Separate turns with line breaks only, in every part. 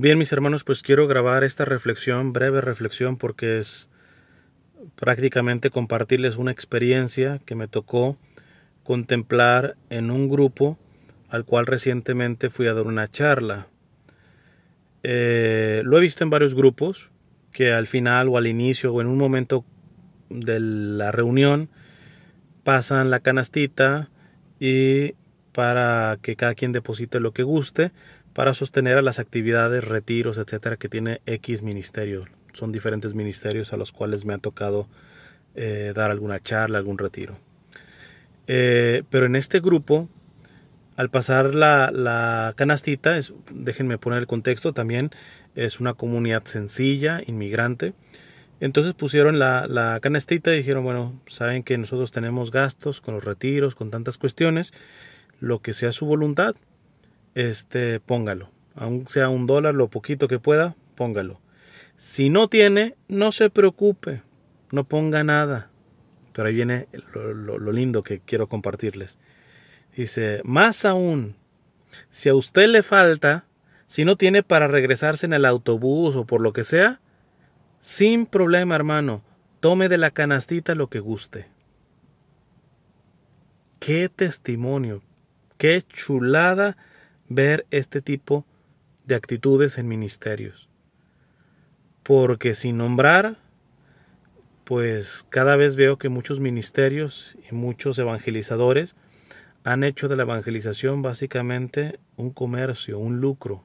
Bien, mis hermanos, pues quiero grabar esta reflexión, breve reflexión, porque es prácticamente compartirles una experiencia que me tocó contemplar en un grupo al cual recientemente fui a dar una charla. Eh, lo he visto en varios grupos que al final o al inicio o en un momento de la reunión pasan la canastita y para que cada quien deposite lo que guste para sostener a las actividades, retiros, etcétera, que tiene X ministerio. Son diferentes ministerios a los cuales me ha tocado eh, dar alguna charla, algún retiro. Eh, pero en este grupo, al pasar la, canastita, déjenme poner el contexto también, es una comunidad sencilla, inmigrante. Entonces pusieron la canastita y dijeron, bueno, saben que nosotros tenemos gastos con los retiros, con tantas cuestiones, lo que sea su voluntad, este, póngalo. aunque sea un dólar, lo poquito que pueda, póngalo. Si no tiene, no se preocupe, no ponga nada. Pero ahí viene lo, lo lindo que quiero compartirles. Dice, más aún, si a usted le falta, si no tiene para regresarse en el autobús o por lo que sea, sin problema, hermano, tome de la canastita lo que guste. Qué testimonio, qué chulada ver este tipo de actitudes en ministerios. Porque sin nombrar, pues cada vez veo que muchos ministerios y muchos evangelizadores han hecho de la evangelización básicamente un comercio, un lucro.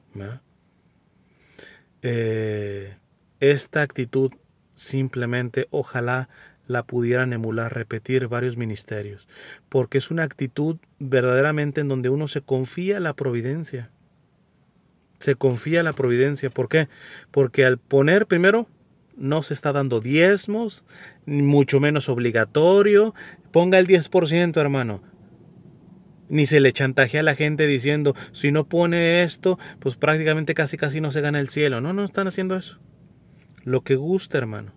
Eh, esta actitud simplemente ojalá la pudieran emular, repetir varios ministerios, porque es una actitud verdaderamente en donde uno se confía la providencia. Se confía la providencia, ¿por qué? Porque al poner primero no se está dando diezmos, mucho menos obligatorio, ponga el 10%, hermano. Ni se le chantajea a la gente diciendo, si no pone esto, pues prácticamente casi casi no se gana el cielo. No, no están haciendo eso. Lo que gusta, hermano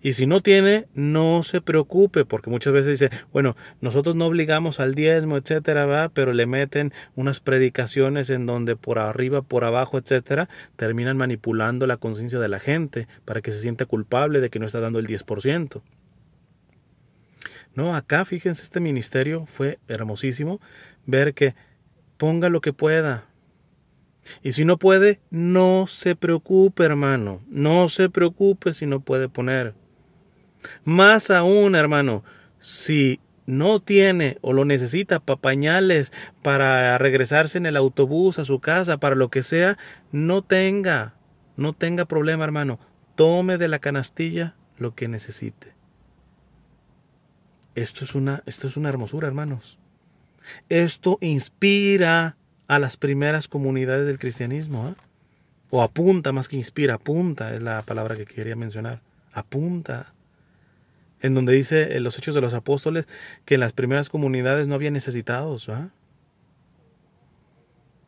y si no tiene, no se preocupe, porque muchas veces dice, bueno, nosotros no obligamos al diezmo, etcétera, va pero le meten unas predicaciones en donde por arriba, por abajo, etcétera, terminan manipulando la conciencia de la gente para que se sienta culpable de que no está dando el 10%. No, acá fíjense, este ministerio fue hermosísimo ver que ponga lo que pueda, y si no puede, no se preocupe, hermano. No se preocupe si no puede poner. Más aún, hermano, si no tiene o lo necesita para pañales, para regresarse en el autobús a su casa, para lo que sea, no tenga, no tenga problema, hermano. Tome de la canastilla lo que necesite. Esto es una, esto es una hermosura, hermanos. Esto inspira a las primeras comunidades del cristianismo. ¿eh? O apunta, más que inspira, apunta, es la palabra que quería mencionar. Apunta. En donde dice en los Hechos de los Apóstoles que en las primeras comunidades no había necesitados.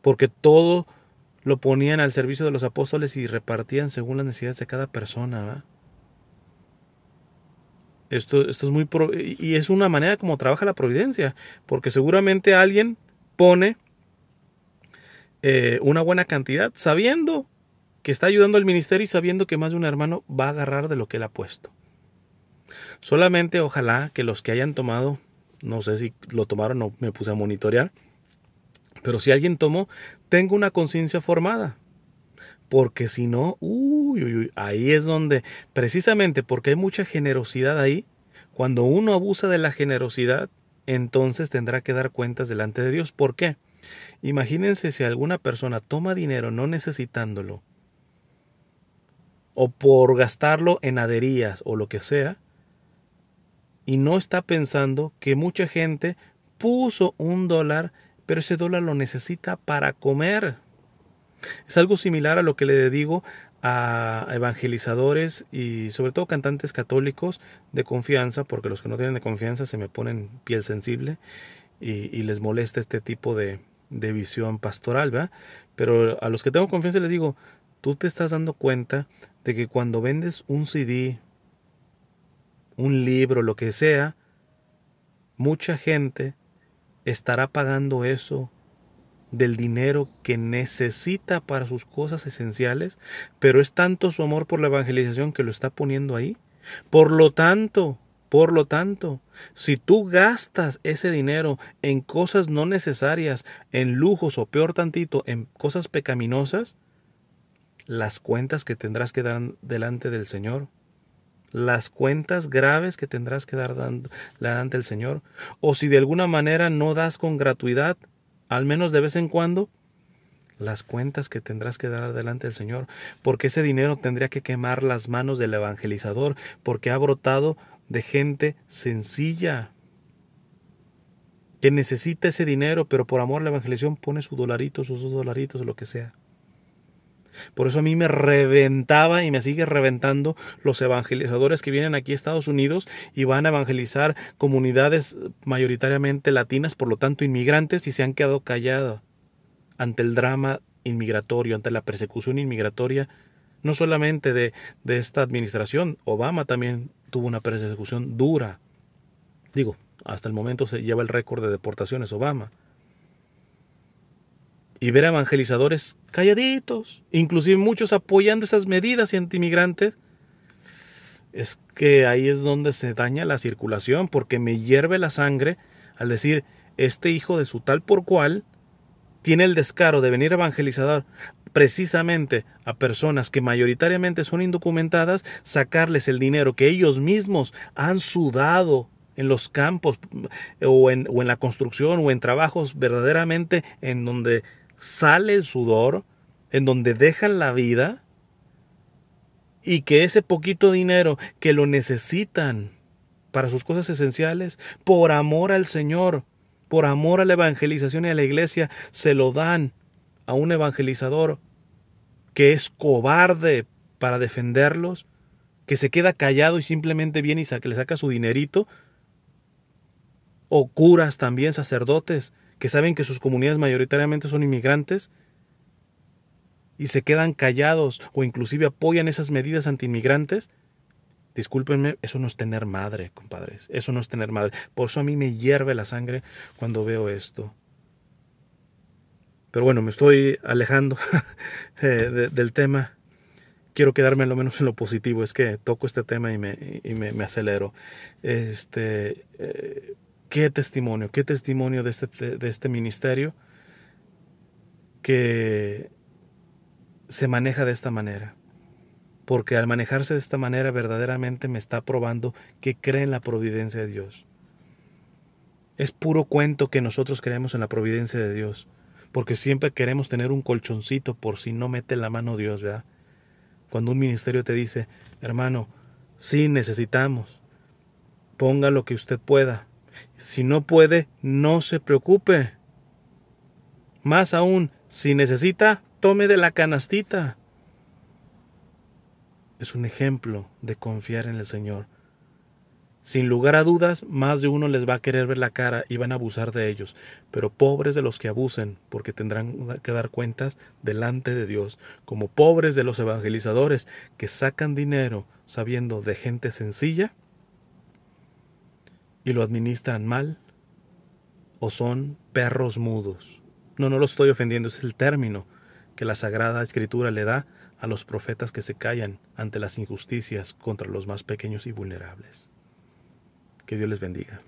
Porque todo lo ponían al servicio de los apóstoles y repartían según las necesidades de cada persona. Esto, esto, es muy... y es una manera como trabaja la providencia, porque seguramente alguien pone eh, una buena cantidad, sabiendo que está ayudando al ministerio y sabiendo que más de un hermano va a agarrar de lo que él ha puesto. Solamente ojalá que los que hayan tomado, no sé si lo tomaron o me puse a monitorear, pero si alguien tomó, tengo una conciencia formada. Porque si no, uy, ahí es donde, precisamente porque hay mucha generosidad ahí, cuando uno abusa de la generosidad, entonces tendrá que dar cuentas delante de Dios. ¿Por qué? Imagínense si alguna persona toma dinero no necesitándolo, o por gastarlo en aderías o lo que sea, y no está pensando que mucha gente puso un dólar, pero ese dólar lo necesita para comer. Es algo similar a lo que le digo a evangelizadores y sobre todo cantantes católicos de confianza, porque los que no tienen de confianza se me ponen piel sensible y, y les molesta este tipo de, de visión pastoral, ¿verdad? Pero a los que tengo confianza les digo, tú te estás dando cuenta de que cuando vendes un CD, un libro, lo que sea, mucha gente estará pagando eso del dinero que necesita para sus cosas esenciales, pero es tanto su amor por la evangelización que lo está poniendo ahí. Por lo tanto, por lo tanto, si tú gastas ese dinero en cosas no necesarias, en lujos o peor tantito, en cosas pecaminosas, las cuentas que tendrás que dar delante del Señor, las cuentas graves que tendrás que dar delante del Señor, o si de alguna manera no das con gratuidad, al menos de vez en cuando, las cuentas que tendrás que dar delante del Señor, porque ese dinero tendría que quemar las manos del evangelizador, porque ha brotado de gente sencilla que necesita ese dinero, pero por amor a la evangelización pone su dolarito, sus dos dolaritos, lo que sea. Por eso a mí me reventaba y me sigue reventando los evangelizadores que vienen aquí a Estados Unidos y van a evangelizar comunidades mayoritariamente latinas, por lo tanto inmigrantes, y se han quedado callados ante el drama inmigratorio, ante la persecución inmigratoria no solamente de, esta administración, Obama también tuvo una persecución dura. Digo, hasta el momento se lleva el récord de deportaciones Obama. Y ver a evangelizadores calladitos, inclusive muchos apoyando esas medidas antimigrantes, es que ahí es donde se daña la circulación, porque me hierve la sangre al decir, este hijo de su tal por cual tiene el descaro de venir evangelizador precisamente a personas que mayoritariamente son indocumentadas, sacarles el dinero que ellos mismos han sudado en los campos eh, o en, o en la construcción o en trabajos verdaderamente en donde sale el sudor, en donde dejan la vida, y que ese poquito dinero que lo necesitan para sus cosas esenciales, por amor al Señor, por amor a la evangelización y a la iglesia, se lo dan a un evangelizador que es cobarde para defenderlos, que se queda callado y simplemente viene y le saca su dinerito, o curas también, sacerdotes, que saben que sus comunidades mayoritariamente son inmigrantes, y se quedan callados o inclusive apoyan esas medidas anti-inmigrantes, Discúlpenme, eso no es tener madre, compadres. Eso no es tener madre. Por eso a mí me hierve la sangre cuando veo esto. Pero bueno, me estoy alejando eh, del tema. Quiero quedarme lo menos en lo positivo. Es que toco este tema y me, acelero. Este, eh, ¿Qué testimonio? ¿Qué testimonio este, de de este ministerio que se maneja de esta manera? porque al manejarse de esta manera verdaderamente me está probando que cree en la providencia de Dios. Es puro cuento que nosotros creemos en la providencia de Dios, porque siempre queremos tener un colchoncito por si no mete la mano Dios, ¿verdad? Cuando un ministerio te dice, hermano, sí necesitamos, ponga lo que usted pueda. Si no puede, no se preocupe. Más aún, si necesita, tome de la canastita es un ejemplo de confiar en el Señor. Sin lugar a dudas, más de uno les va a querer ver la cara y van a abusar de ellos, pero pobres de los que abusen, porque tendrán que dar cuentas delante de Dios, como pobres de los evangelizadores que sacan dinero sabiendo de gente sencilla y lo administran mal, o son perros mudos. No, no lo estoy ofendiendo, es el término que la Sagrada Escritura le da a los profetas que se callan ante las injusticias contra los más pequeños y vulnerables. Que Dios les bendiga.